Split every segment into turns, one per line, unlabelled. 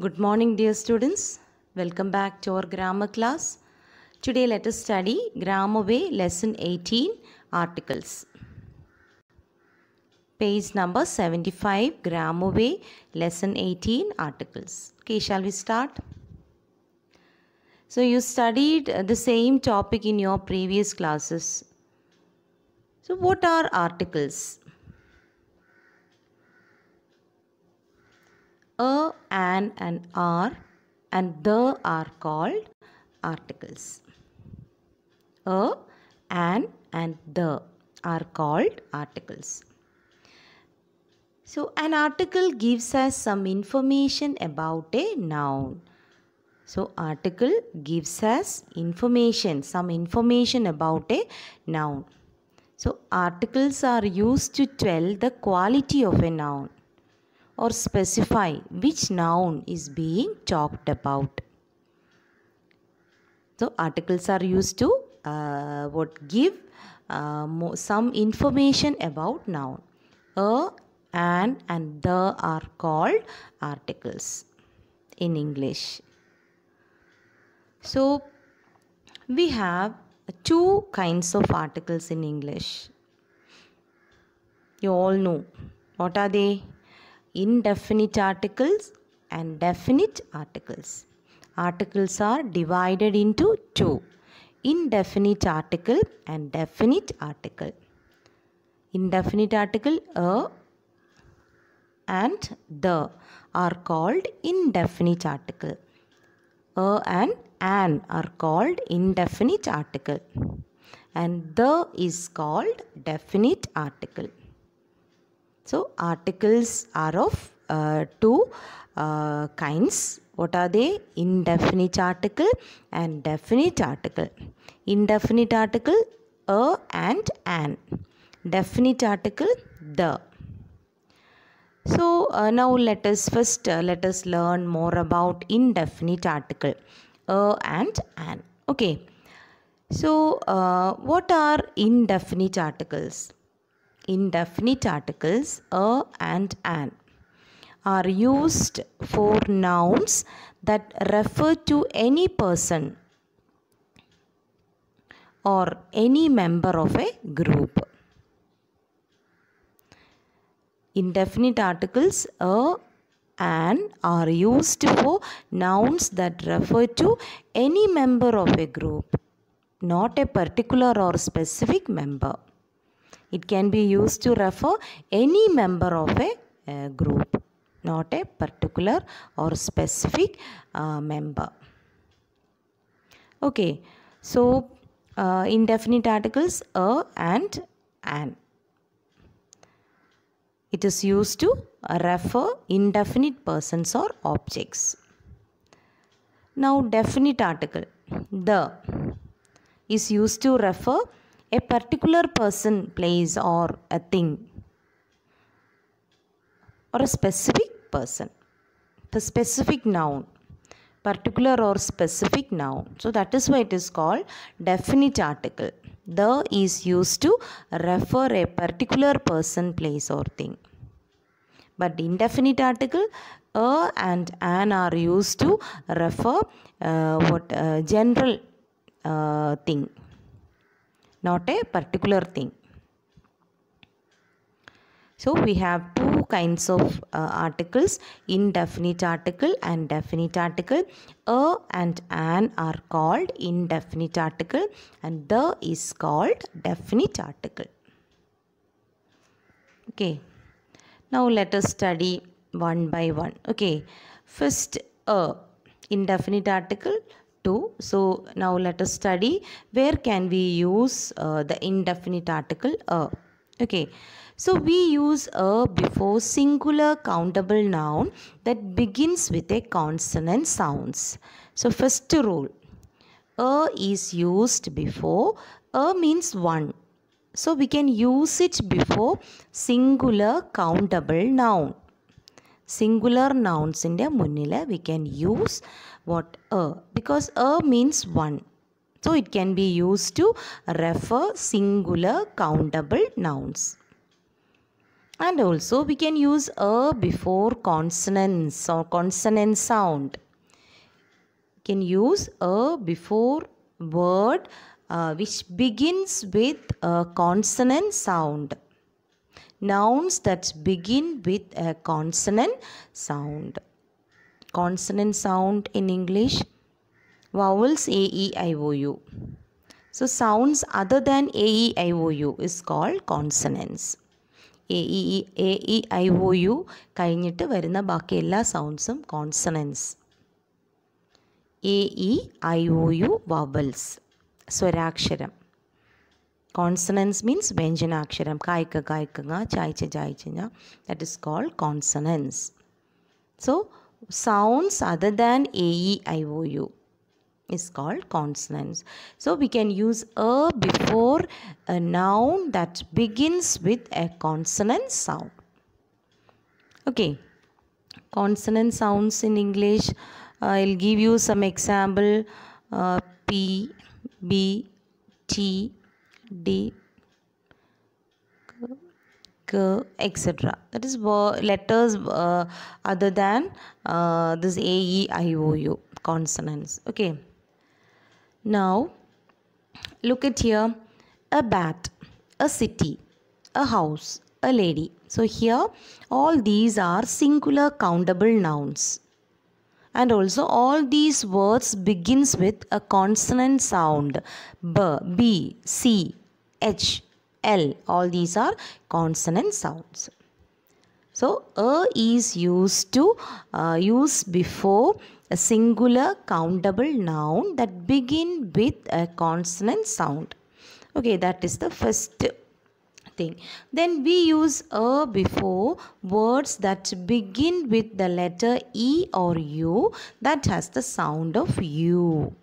Good morning dear students. Welcome back to our grammar class. Today let us study Grammar Way Lesson 18 Articles. Page number 75 Grammar Way Lesson 18 Articles. Okay, shall we start? So you studied the same topic in your previous classes. So what are articles? a, an and are and the are called articles. A, an and the are called articles. So an article gives us some information about a noun. So article gives us information, some information about a noun. So articles are used to tell the quality of a noun or specify which noun is being talked about. So articles are used to uh, what give uh, some information about noun. A, an and the are called articles in English. So we have two kinds of articles in English. You all know. What are they? indefinite articles and definite articles. Articles are divided into two indefinite article and definite article. Indefinite article a and the are called indefinite article. A and an are called indefinite article and the is called definite article. So articles are of uh, two uh, kinds. What are they? Indefinite article and definite article. Indefinite article a and an. Definite article the. So uh, now let us first uh, let us learn more about indefinite article a and an. Okay. So uh, what are indefinite articles? indefinite articles a and an are used for nouns that refer to any person or any member of a group. Indefinite articles a and are used for nouns that refer to any member of a group, not a particular or specific member. It can be used to refer any member of a group, not a particular or specific uh, member. Okay, so uh, indefinite articles a and an. It is used to refer indefinite persons or objects. Now, definite article the is used to refer a particular person, place, or a thing, or a specific person, the specific noun, particular or specific noun. So that is why it is called definite article. The is used to refer a particular person, place, or thing. But indefinite article, a and an are used to refer uh, what uh, general uh, thing not a particular thing. So we have two kinds of uh, articles, indefinite article and definite article. A and an are called indefinite article and the is called definite article. Okay. Now let us study one by one. Okay. First, a indefinite article 2 so now let us study where can we use uh, the indefinite article a okay so we use a before singular countable noun that begins with a consonant sounds so first rule a is used before a means one so we can use it before singular countable noun Singular nouns in the മുന്നിൽ we can use what a because a means one. So it can be used to refer singular countable nouns. And also we can use a before consonants or consonant sound. We can use a before word uh, which begins with a consonant sound. Nouns that begin with a consonant sound consonant sound in English. Vowels A, E, I, O, U. So sounds other than A, E, I, O, U is called consonants. A, E, A, E, I, O, U. Kainita varina bakela sounds um consonants. A, E, I, O, U. Vowels. Swaraksharam. Consonants means Benjanaksharam. Kaika, kaika, chaicha, chaicha. That is called consonants. So, sounds other than a, e, i, o, u is called consonants. So we can use a before a noun that begins with a consonant sound. Okay, consonant sounds in English. Uh, I'll give you some example. Uh, P, B, T, D, etc that is letters uh, other than uh, this a e i o u consonants okay now look at here a bat a city a house a lady so here all these are singular countable nouns and also all these words begins with a consonant sound b b c h L. All these are consonant sounds. So, a is used to uh, use before a singular countable noun that begin with a consonant sound. Okay, that is the first thing. Then we use a before words that begin with the letter E or U that has the sound of U.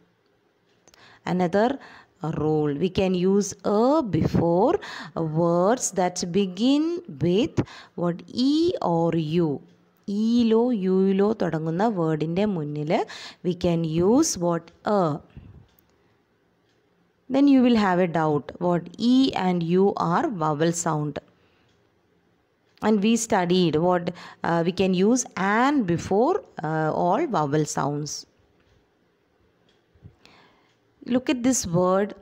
Another role We can use a before words that begin with what e or u. ഇയിലോ word in the മുന്നിൽ we can use what a. then you will have a doubt what e and u are vowel sound and we studied what uh, we can use and before uh, all vowel sounds Look at this word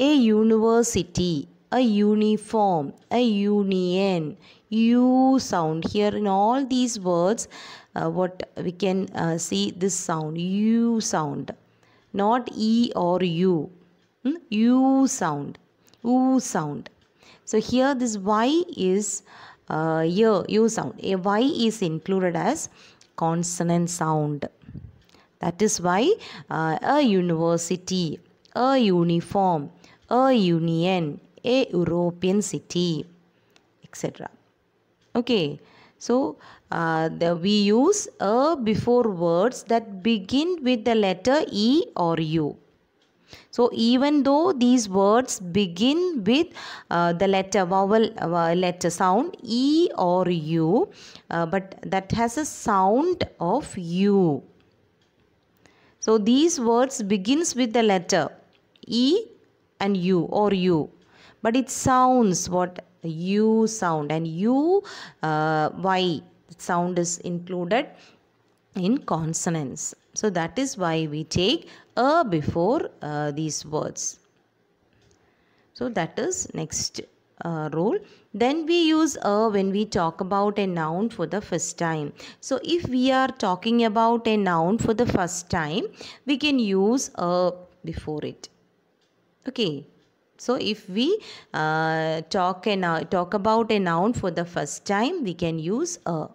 a university, a uniform, a union. U sound here in all these words, uh, what we can uh, see this sound U sound, not E or U. Hmm? U sound, U sound. So here this Y is uh, here, U sound. A Y is included as consonant sound. That is why uh, a university a uniform, a union, a European city, etc. Okay, so uh, the, we use a before words that begin with the letter E or U. So even though these words begin with uh, the letter vowel uh, letter sound E or U, uh, but that has a sound of U. So these words begins with the letter E and U or U. But it sounds what U sound and U, uh, Y sound is included in consonants. So that is why we take a before uh, these words. So that is next uh, rule. Then we use a when we talk about a noun for the first time. So if we are talking about a noun for the first time, we can use a before it okay so if we uh, talk and uh, talk about a noun for the first time we can use a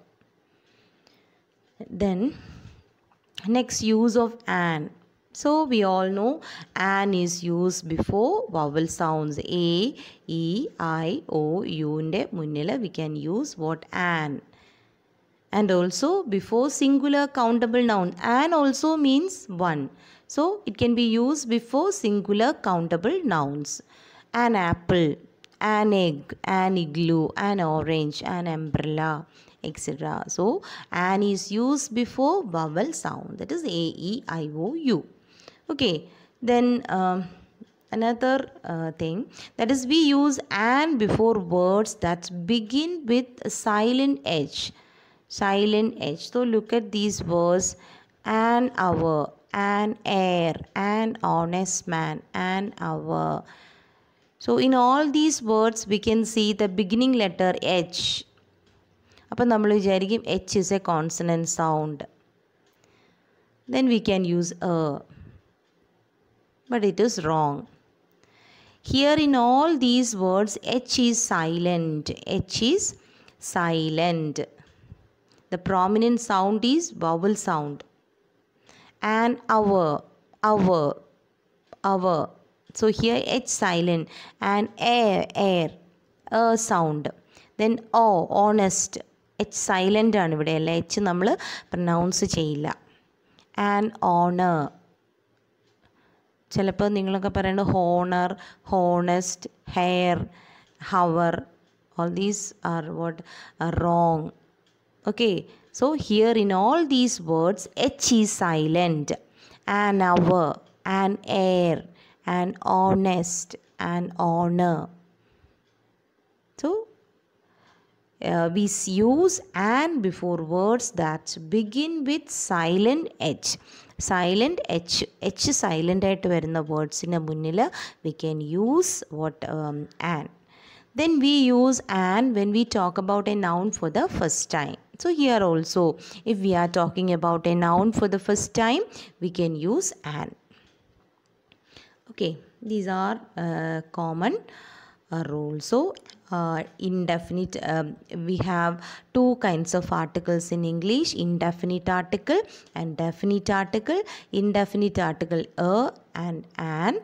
then next use of an so we all know an is used before vowel sounds a e i o u ന്റെ മുന്നിൽ we can use what an and also before singular countable noun an also means one so it can be used before singular countable nouns. An apple, an egg, an igloo, an orange, an umbrella, etc. So an is used before vowel sound that is a, e, i, o, u. Okay, then uh, another uh, thing that is we use an before words that begin with silent h. Silent h. So look at these words an hour, an heir, an honest man, an hour. So in all these words, we can see the beginning letter H. H is a consonant sound. Then we can use a. But it is wrong. Here in all these words, H is silent. H is silent. The prominent sound is vowel sound. an hour, hour, hour. So here h silent and air, air, a sound. Then o, honest. h silent ആണ് ഇവിടെ അല്ലേ H നമ്മൾ pronounce ചെയ്യില്ല and owner ചിലപ്പോൾ നിങ്ങളൊക്കെ പറയുന്നത് honour honest heir hour all these are what wrong okay So here in all these words, H is silent. An hour, an air, an honest, an honor. So uh, we use and before words that begin with silent H. Silent h, h silent H H words in വേർഡ്സിൻ്റെ മുന്നിൽ we can use what um, an then we use an when we talk about a noun for the first time so here also if we are talking about a noun for the first time we can use an okay these are uh, common uh, rules so uh, indefinite um, we have two kinds of articles in english indefinite article and definite article indefinite article a and an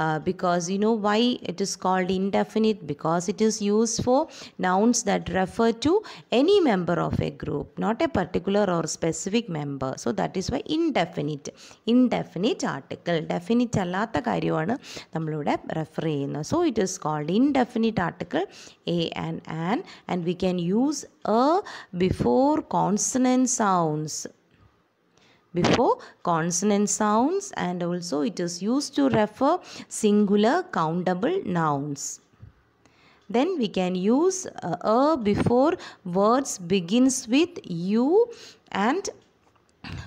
uh, because you know why it is called indefinite because it is used for nouns that refer to any member of a group not a particular or specific member so that is why indefinite indefinite article definite അല്ലാത്ത കാര്യമാണ് നമ്മളിവിടെ refer ചെയ്യുന്നത് so it is called a and an and we can use a before consonant sounds before consonant sounds and also it is used to refer singular countable nouns. Then we can use uh, a before words begins with u and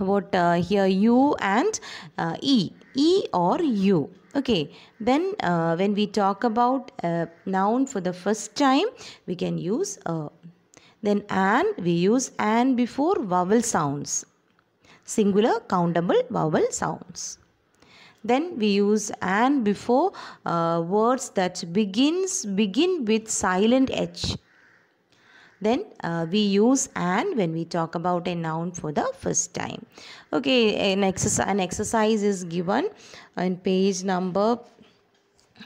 what uh, here u and uh, e e or u okay then uh, when we talk about a uh, noun for the first time we can use a uh, then and we use and before vowel sounds singular countable vowel sounds then we use and before uh, words that begins begin with silent h then uh, we use and when we talk about a noun for the first time okay an exercise an exercise is given in page number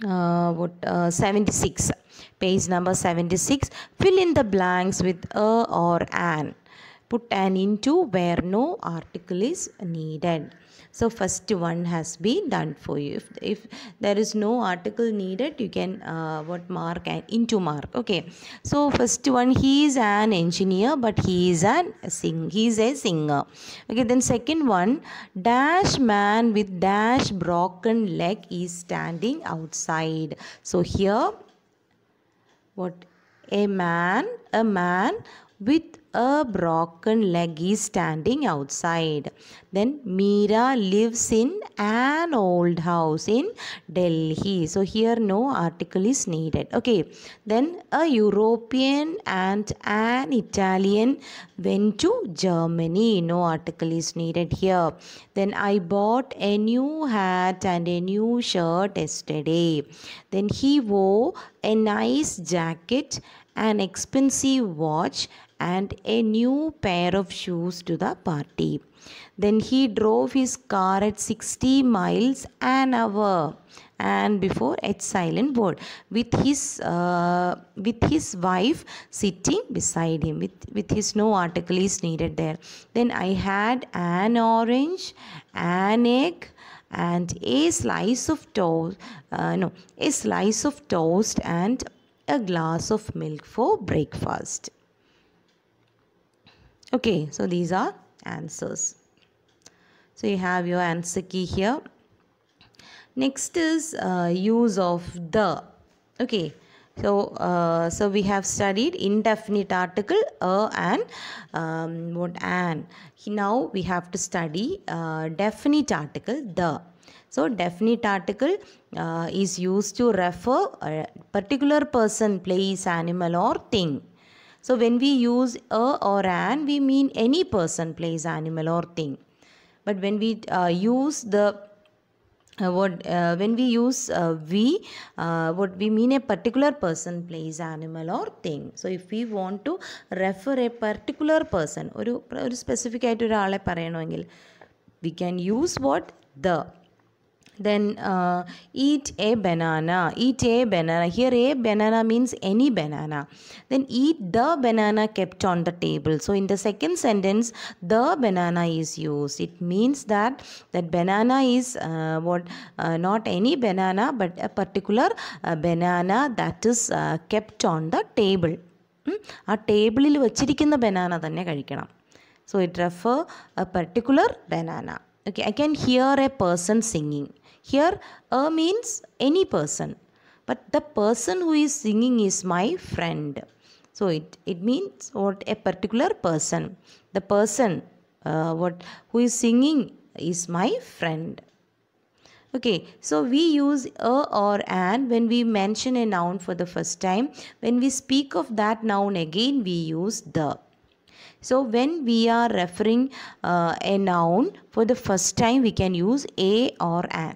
uh, what uh, 76 page number 76 fill in the blanks with a or an put an into where no article is needed so first one has been done for you if, if there is no article needed you can uh, what mark and uh, into mark okay so first one he is an engineer but he is an sing he is a singer okay then second one dash man with dash broken leg is standing outside so here what a man a man with a broken leg is standing outside. Then Meera lives in an old house in Delhi. So here no article is needed. Okay. Then a European and an Italian went to Germany. No article is needed here. Then I bought a new hat and a new shirt yesterday. Then he wore a nice jacket, an expensive watch and a new pair of shoes to the party. Then he drove his car at 60 miles an hour and before a silent board with his uh, with his wife sitting beside him with with his no article is needed there then i had an orange an egg and a slice of toast uh, no a slice of toast and a glass of milk for breakfast Okay, so these are answers. So you have your answer key here. Next is uh, use of the. Okay, so uh, so we have studied indefinite article a and um, what an. Now we have to study uh, definite article the. So definite article uh, is used to refer a particular person, place, animal or thing. So when we use a or an, we mean any person, place, animal or thing. But when we uh, use the uh, what uh, when we use uh, we uh, what we mean a particular person place animal or thing so if we want to refer a particular person or ഒരു specific ആയിട്ട് ഒരാളെ പറയണമെങ്കിൽ we can use what the. Then uh, eat a banana. Eat a banana. Here a banana means any banana. Then eat the banana kept on the table. So in the second sentence, the banana is used. It means that that banana is uh, what uh, not any banana but a particular uh, banana that is uh, kept on the table. Hmm? ആ ടേബിളിൽ വച്ചിരിക്കുന്ന banana തന്നെ കഴിക്കണം So it refer a particular banana. Okay, I can hear a person singing. Here, a means any person. But the person who is singing is my friend. So it, it means what a particular person. The person uh, what who is singing is my friend. Okay, so we use a or an when we mention a noun for the first time. When we speak of that noun again, we use the. So when we are referring uh, a noun for the first time, we can use a or an.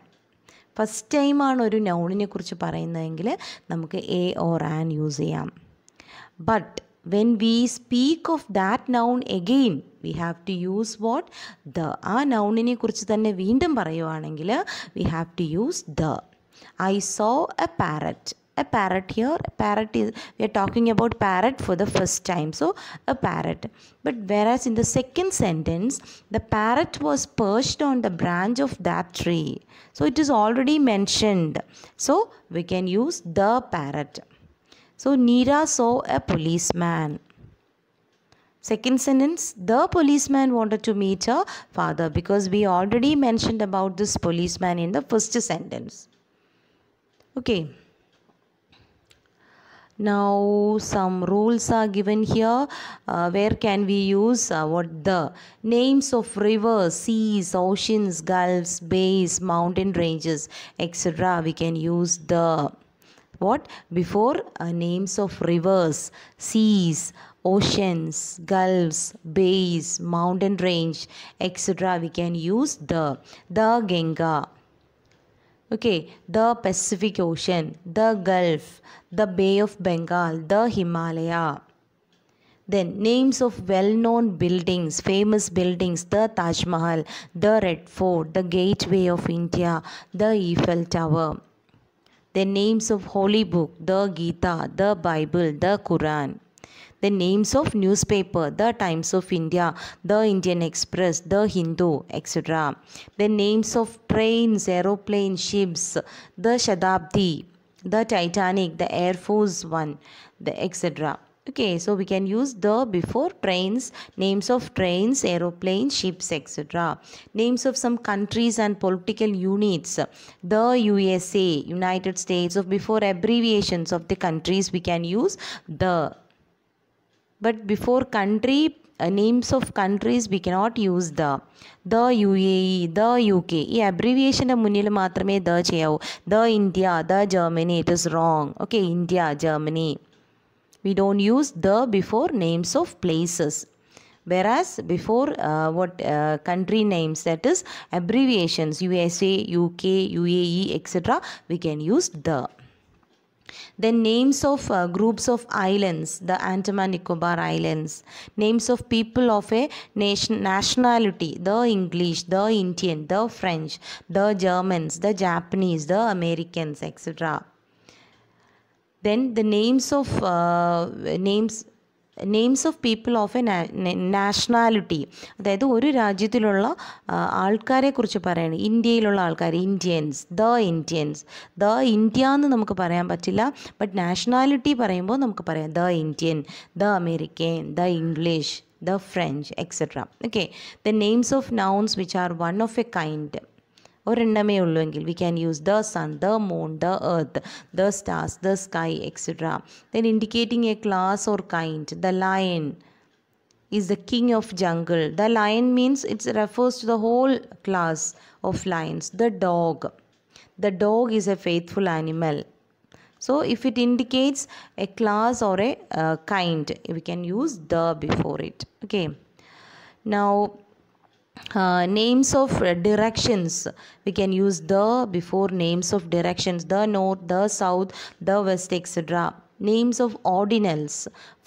First ടൈമാണ് ഒരു നൗണിനെ കുറിച്ച് പറയുന്നതെങ്കിൽ നമുക്ക് a or an use ചെയ്യാം but when we speak of that noun again we have to use what the ആ നൗണിനെ കുറിച്ച് തന്നെ വീണ്ടും പറയുവാണെങ്കിൽ we have to use the I so a parrot a parrot here a parrot is we are talking about parrot for the first time so a parrot but whereas in the second sentence the parrot was perched on the branch of that tree so it is already mentioned so we can use the parrot so Nira saw a policeman Second sentence, the policeman wanted to meet her father because we already mentioned about this policeman in the first sentence. Okay. Now some rules are given here. Uh, where can we use uh, what the names of rivers, seas, oceans, gulfs, bays, mountain ranges, etc. We can use the what before uh, names of rivers, seas, oceans, gulfs, bays, mountain range, etc. We can use the the Ganga okay the pacific ocean the gulf the bay of bengal the himalaya then names of well-known buildings, famous buildings, the Taj Mahal, the Red Fort, the Gateway of India, the Eiffel Tower. The names of Holy Book, the Gita, the Bible, the Quran the names of newspaper, the Times of India, the Indian Express, the Hindu, etc. The names of trains, aeroplanes, ships, the Shatabdi, the Titanic, the Air Force One, the etc. Okay, so we can use the before trains, names of trains, aeroplanes, ships, etc. Names of some countries and political units, the USA, United States, of before abbreviations of the countries we can use the but before country uh, names of countries we cannot use the the UAE the UK The abbreviation മുന്നിൽ മാത്രമേ the India, the Germany. The wrong. Okay, India, Germany. We don't use the before names of places. whereas before uh, what uh, country names that is abbreviations usa uk uae etc we can use the then names of uh, groups of islands, the Andaman Nicobar Islands, names of people of a nation nationality, the English, the Indian, the French, the Germans, the Japanese, the Americans, etc. Then the names of uh, names names of people of a nationality അതായത് ഒരു രാജ്യത്തിലുള്ള ആൾക്കാരെക്കുറിച്ച് പറയുന്നത് ഇന്ത്യയിലുള്ള ആൾക്കാർ Indians the Indians the India എന്ന് നമുക്ക് പറയാൻ പറ്റില്ല ബട്ട് നാഷണാലിറ്റി പറയുമ്പോൾ നമുക്ക് പറയാം the Indian the American the English the French etcetera okay the names of nouns which are one of a kind Or ഉള്ളൂ എങ്കിൽ we can use the sun, the moon, the earth, the stars, the sky, etc. Then indicating a class or kind, the lion is the king of jungle. The lion means it refers to the whole class of lions. The dog. The dog is a faithful animal. So if it indicates a class or a uh, kind, we can use the before it. Okay. Now uh, names of directions we can use the before names of directions the north the south the west etc names of ordinals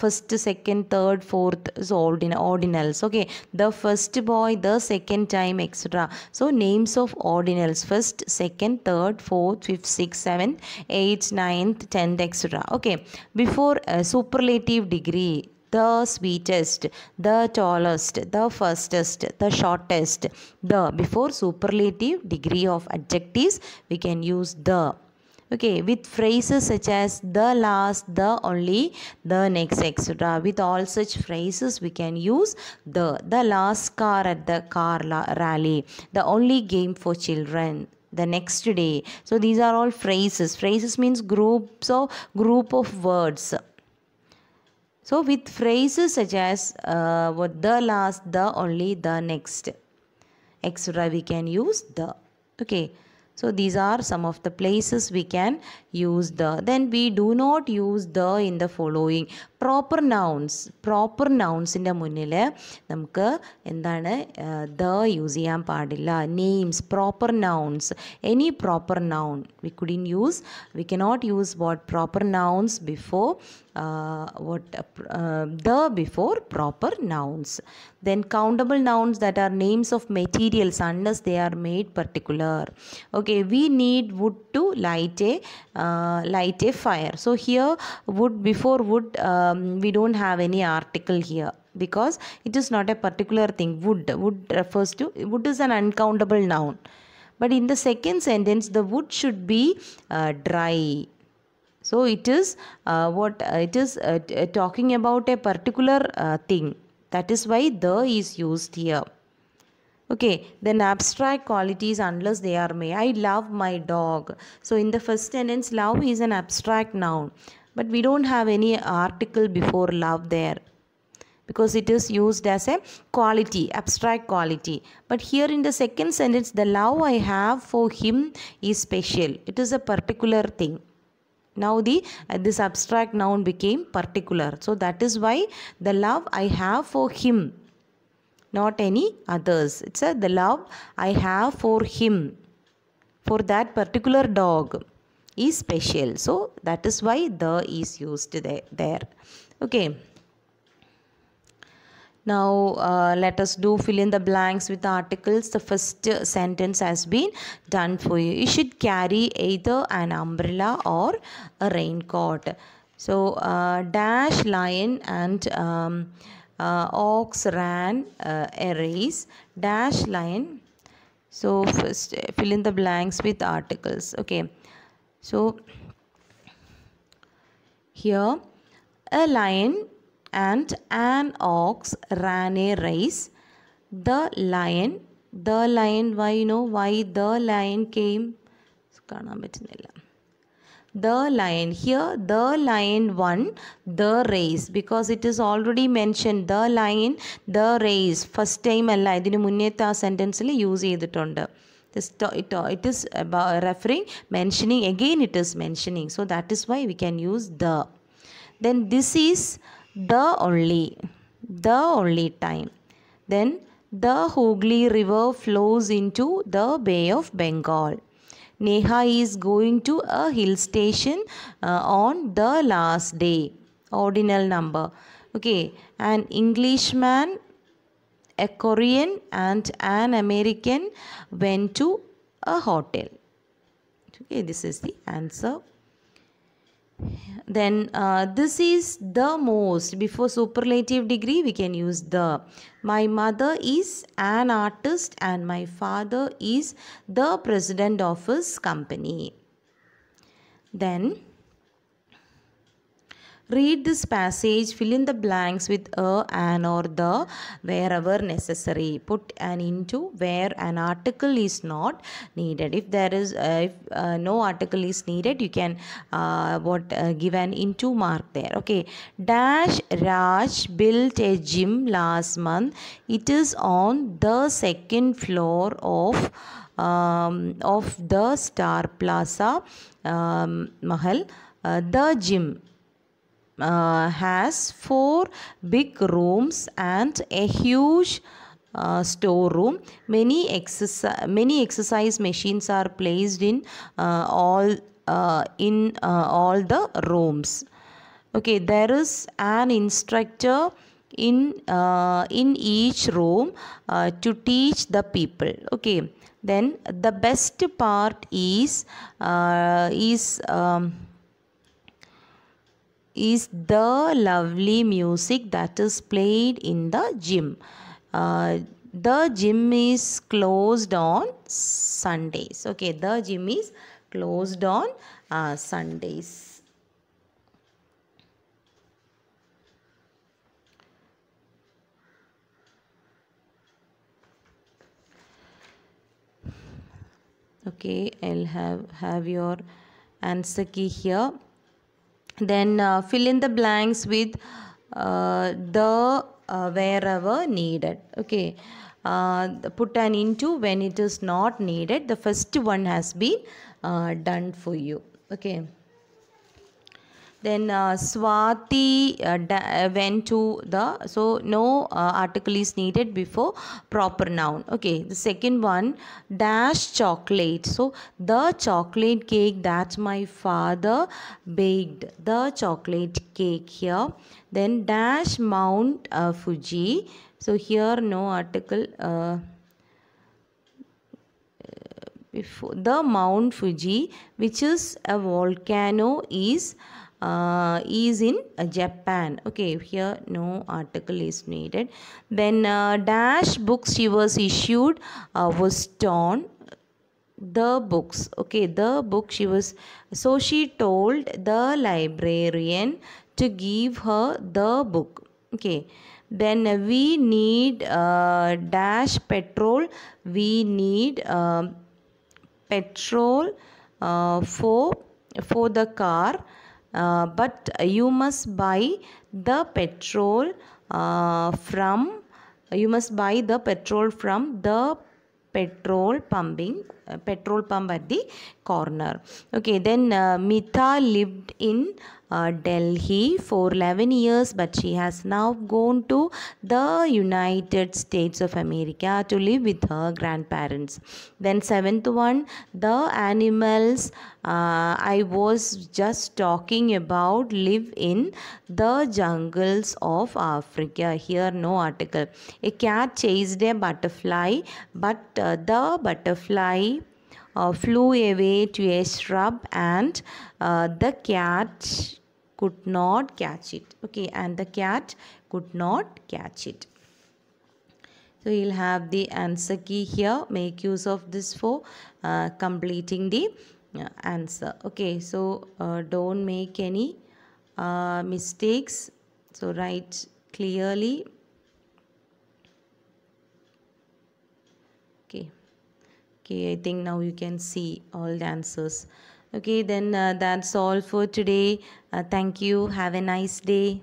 first second third fourth is so ordinals okay the first boy the second time etc so names of ordinals first second third fourth fifth sixth seventh eighth ninth tenth etc okay before uh, superlative degree the sweetest, the tallest, the fastest, the shortest. The before superlative degree of adjectives, we can use the. Okay, with phrases such as the last, the only, the next, etc. With all such phrases, we can use the. The last car at the car rally, the only game for children the next day so these are all phrases phrases means groups or group of words so with phrases such as uh, what the last, the only, the next, etc. We can use the. Okay. So these are some of the places we can use the. Then we do not use the in the following. Proper nouns. Proper nouns in the munile. Namka in uh, the the UZM padilla. Names. Proper nouns. Any proper noun. We couldn't use. We cannot use what proper nouns before. Uh, what uh, the before proper nouns then countable nouns that are names of materials unless they are made particular okay we need wood to light a uh, light a fire so here wood before wood um, we don't have any article here because it is not a particular thing wood wood refers to wood is an uncountable noun but in the second sentence the wood should be uh, dry so it is uh, what uh, it is uh, uh, talking about a particular uh, thing that is why the is used here. Okay, then abstract qualities unless they are may. I love my dog. So in the first sentence, love is an abstract noun. But we don't have any article before love there because it is used as a quality, abstract quality. But here in the second sentence, the love I have for him is special. It is a particular thing now the uh, this abstract noun became particular so that is why the love i have for him not any others it's a, the love i have for him for that particular dog is special so that is why the is used there, there. okay now uh, let us do fill in the blanks with the articles. The first sentence has been done for you. You should carry either an umbrella or a raincoat. So uh, dash lion and um, uh, ox ran a uh, race. Dash lion. So first uh, fill in the blanks with articles. Okay. So here a lion and an ox ran a race. The lion, the lion, why you know why the lion came? The lion, here the lion won the race because it is already mentioned the lion, the race. First time അല്ല ഇതിന് മുന്നേത്തെ use സെൻറ്റൻസിൽ use ചെയ്തിട്ടുണ്ട് it is about referring mentioning again it is mentioning so that is why we can use the then this is the only, the only time. Then the Hooghly River flows into the Bay of Bengal. Neha is going to a hill station uh, on the last day. Ordinal number. Okay, an Englishman, a Korean, and an American went to a hotel. Okay, this is the answer then uh, this is the most before superlative degree we can use the my mother is an artist and my father is the president of his company then Read this passage, fill in the blanks with a, an or the wherever necessary. Put an into where an article is not needed. If there is uh, if uh, no article is needed, you can uh, what uh, give an into mark there. Okay. Dash Raj built a gym last month. It is on the second floor of um, of the Star Plaza um, Mahal, uh, the gym uh, has four big rooms and a huge uh, storeroom. Many, exercise many exercise machines are placed in uh, all uh, in uh, all the rooms. Okay, there is an instructor in uh, in each room uh, to teach the people. Okay, then the best part is is. Um, is the lovely music that is played in the gym. Uh, the gym is closed on Sundays. Okay, the gym is closed on uh, Sundays. Okay, I'll have, have your answer key here then uh, fill in the blanks with uh, the uh, wherever needed okay uh, put an into when it is not needed the first one has been uh, done for you okay then uh, Swati uh, uh, went to the, so no article is needed before proper noun. Okay, the second one, dash chocolate. So the chocolate cake that my father baked, the chocolate cake here. Then dash Mount Fuji. So here no article the Mount Fuji, which is a volcano, is uh, is in uh, Japan. Okay, here no article is needed. Then uh, dash books she was issued uh, was torn the books okay the book she was so she told the librarian to give her the book okay then we need uh, dash petrol we need uh, petrol uh, for for the car uh, but you must buy the petrol uh, from you must buy the petrol from the petrol pumping uh, petrol pump at the corner okay then uh, mitha lived in uh, Delhi for 11 years, but she has now gone to the United States of America to live with her grandparents. Then, seventh one, the animals uh, I was just talking about live in the jungles of Africa. Here, no article. A cat chased a butterfly, but uh, the butterfly uh, flew away to a shrub and uh, the cat could not catch it okay and the cat could not catch it so you'll have the answer key here make use of this for uh, completing the uh, answer okay so uh, don't make any mistakes so write clearly okay i think now you can see all the answers okay then uh, that's all for today uh, thank you have a nice day